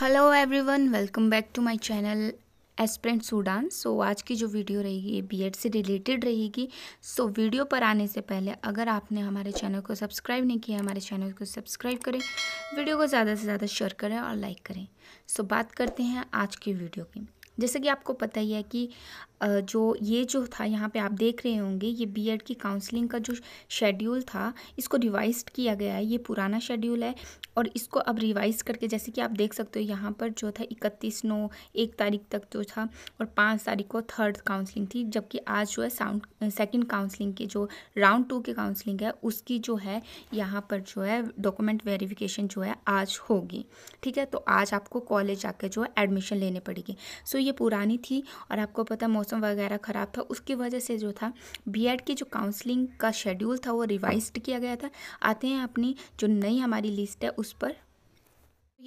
hello everyone welcome back to my channel aspirant सूडान so आज की जो वीडियो रहेगी ये बीएड से रिलेटेड रहेगी सो so, वीडियो पर आने से पहले अगर आपने हमारे चैनल को सब्सक्राइब नहीं किया हमारे चैनल को सब्सक्राइब करें वीडियो को ज़्यादा से ज़्यादा शेयर करें और लाइक करें सो so, बात करते हैं आज की वीडियो की जैसे कि आपको पता ही है कि जो ये जो था यहाँ पे आप देख रहे होंगे ये बीएड की काउंसलिंग का जो शेड्यूल था इसको रिवाइज किया गया है ये पुराना शेड्यूल है और इसको अब रिवाइज करके जैसे कि आप देख सकते हो यहाँ पर जो था इकतीस नौ एक तारीख तक जो था और पाँच तारीख को थर्ड काउंसलिंग थी जबकि आज जो है साउंड सेकेंड काउंसलिंग की जो राउंड टू की काउंसलिंग है उसकी जो है यहाँ पर जो है डॉक्यूमेंट वेरीफिकेशन जो है आज होगी ठीक है तो आज आपको कॉलेज जाकर जो है एडमिशन लेने पड़ेगी सो ये ये पुरानी थी और आपको पता मौसम वगैरह ख़राब था उसकी वजह से जो था बीएड e की जो काउंसलिंग का शेड्यूल था वो रिवाइज किया गया था आते हैं अपनी जो नई हमारी लिस्ट है उस पर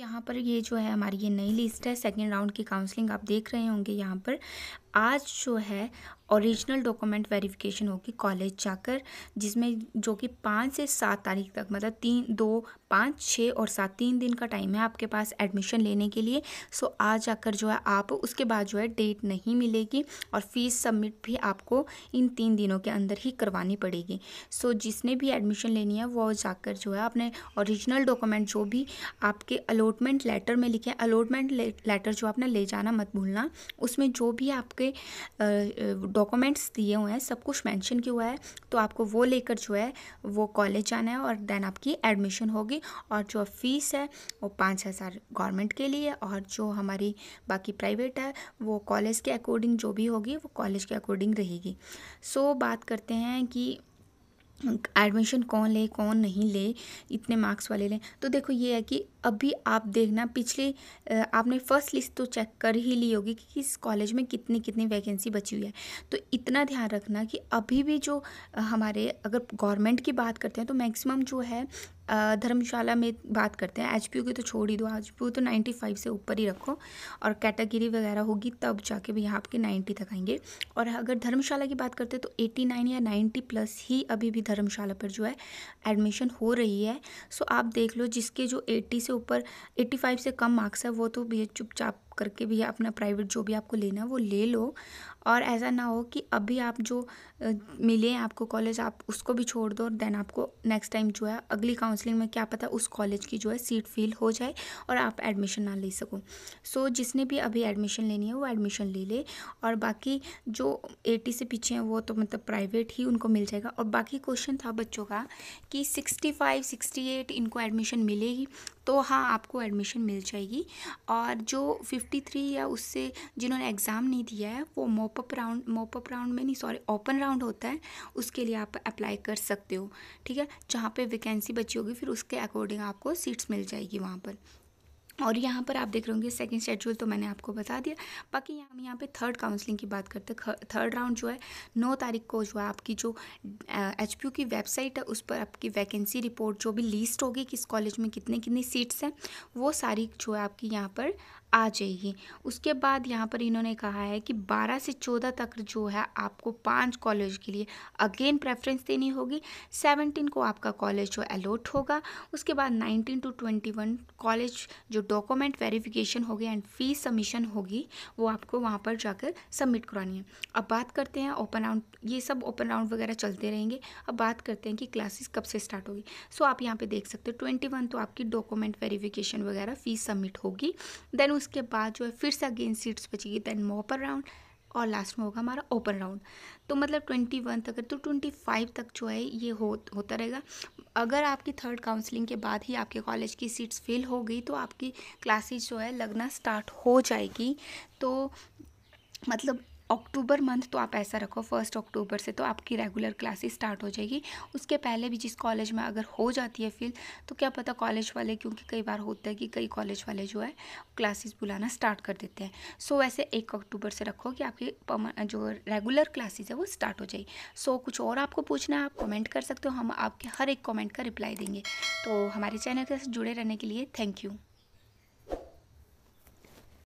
यहाँ पर ये जो है हमारी ये नई लिस्ट है सेकेंड राउंड की काउंसलिंग आप देख रहे होंगे यहाँ पर आज जो है ओरिजिनल डॉक्यूमेंट वेरिफिकेशन होगी कॉलेज जाकर जिसमें जो कि पाँच से सात तारीख तक मतलब तीन दो पाँच छः और सात तीन दिन का टाइम है आपके पास एडमिशन लेने के लिए सो आज जाकर जो है आप उसके बाद जो है डेट नहीं मिलेगी और फीस सबमिट भी आपको इन तीन दिनों के अंदर ही करवानी पड़ेगी सो जिसने भी एडमिशन लेनी है वो जाकर जो है अपने ओरिजिनल डॉक्यूमेंट जो भी आपके अलॉटमेंट लेटर में लिखे अलॉटमेंट लेटर जो आपने ले जाना मत भूलना उसमें जो भी आपके आपके डॉक्यूमेंट्स दिए हुए हैं सब कुछ मेंशन किया हुआ है तो आपको वो लेकर जो है वो कॉलेज जाना है और देन आपकी एडमिशन होगी और जो फीस है वो पाँच हज़ार गवर्नमेंट के लिए और जो हमारी बाकी प्राइवेट है वो कॉलेज के अकॉर्डिंग जो भी होगी वो कॉलेज के अकॉर्डिंग रहेगी सो so, बात करते हैं कि एडमिशन कौन ले कौन नहीं ले इतने मार्क्स वाले लें तो देखो ये है कि अभी आप देखना पिछले आपने फर्स्ट लिस्ट तो चेक कर ही ली होगी कि किस कॉलेज में कितनी कितनी वैकेंसी बची हुई है तो इतना ध्यान रखना कि अभी भी जो हमारे अगर गवर्नमेंट की बात करते हैं तो मैक्सिमम जो है धर्मशाला में बात करते हैं एच की तो छोड़ ही दो एच तो 95 से ऊपर ही रखो और कैटेगरी वगैरह होगी तब जाके भी यहाँ आपके 90 तक आएंगे और अगर धर्मशाला की बात करते हैं तो 89 या 90 प्लस ही अभी भी धर्मशाला पर जो है एडमिशन हो रही है सो आप देख लो जिसके जो 80 से ऊपर 85 से कम मार्क्स है वो तो भैया चुपचाप करके भी अपना प्राइवेट जो भी आपको लेना है वो ले लो और ऐसा ना हो कि अभी आप जो मिले आपको कॉलेज आप उसको भी छोड़ दो और देन आपको नेक्स्ट टाइम जो है अगली काउंसलिंग में क्या पता उस कॉलेज की जो है सीट फिल हो जाए और आप एडमिशन ना ले सको सो so, जिसने भी अभी एडमिशन लेनी है वो एडमिशन ले ले और बाकी जो एटी से पीछे हैं वो तो मतलब प्राइवेट ही उनको मिल जाएगा और बाकी क्वेश्चन था बच्चों का कि सिक्सटी फाइव सिक्सटी एट इनको एडमिशन मिलेगी तो हाँ आपको एडमिशन मिल जाएगी और जो फिफ्टी थ्री या उससे जिन्होंने एग्ज़ाम नहीं दिया है वो मोपअप राउंड मोपअप राउंड में नहीं सॉरी ओपन राउंड होता है उसके लिए आप अप्लाई कर सकते हो ठीक है जहाँ पे वैकेंसी बची होगी फिर उसके अकॉर्डिंग आपको सीट्स मिल जाएगी वहाँ पर और यहाँ पर आप देख रहे होंगे सेकंड शेड्यूल तो मैंने आपको बता दिया बाकी यहाँ हम यहाँ पे थर्ड काउंसलिंग की बात करते हैं थर्ड राउंड जो है नौ तारीख को जो है आपकी जो एच की वेबसाइट है उस पर आपकी वैकेंसी रिपोर्ट जो भी लिस्ट होगी किस कॉलेज में कितने कितनी सीट्स हैं वो सारी जो है आपकी यहाँ पर आ जाएगी उसके बाद यहाँ पर इन्होंने कहा है कि 12 से 14 तक जो है आपको पांच कॉलेज के लिए अगेन प्रेफरेंस देनी होगी 17 को आपका कॉलेज जो अलॉट होगा उसके बाद 19 टू 21 कॉलेज जो डॉक्यूमेंट वेरिफिकेशन होगी एंड फीस सबमिशन होगी वो आपको वहाँ पर जाकर सबमिट करानी है अब बात करते हैं ओपन राउंड ये सब ओपन राउंड वगैरह चलते रहेंगे अब बात करते हैं कि क्लासेस कब से स्टार्ट होगी सो आप यहाँ पर देख सकते हो ट्वेंटी तो आपकी डॉक्यूमेंट वेरीफिकेशन वगैरह फीस सबमिट होगी देन उसके बाद जो है फिर से अगेन सीट्स बचेगी दैन मोपर राउंड और लास्ट में होगा हमारा ओपन राउंड तो मतलब ट्वेंटी वन तक तो ट्वेंटी फाइव तक जो है ये हो होता रहेगा अगर आपकी थर्ड काउंसलिंग के बाद ही आपके कॉलेज की सीट्स फिल हो गई तो आपकी क्लासेस जो है लगना स्टार्ट हो जाएगी तो मतलब अक्टूबर मंथ तो आप ऐसा रखो फर्स्ट अक्टूबर से तो आपकी रेगुलर क्लासेस स्टार्ट हो जाएगी उसके पहले भी जिस कॉलेज में अगर हो जाती है फील तो क्या पता कॉलेज वाले क्योंकि कई बार होता है कि कई कॉलेज वाले जो है क्लासेस बुलाना स्टार्ट कर देते हैं सो वैसे एक अक्टूबर से रखो कि आपकी जो रेगुलर क्लासेज है वो स्टार्ट हो जाएगी सो so, कुछ और आपको पूछना है आप कमेंट कर सकते हो हम आपके हर एक कॉमेंट का रिप्लाई देंगे तो हमारे चैनल के साथ जुड़े रहने के लिए थैंक यू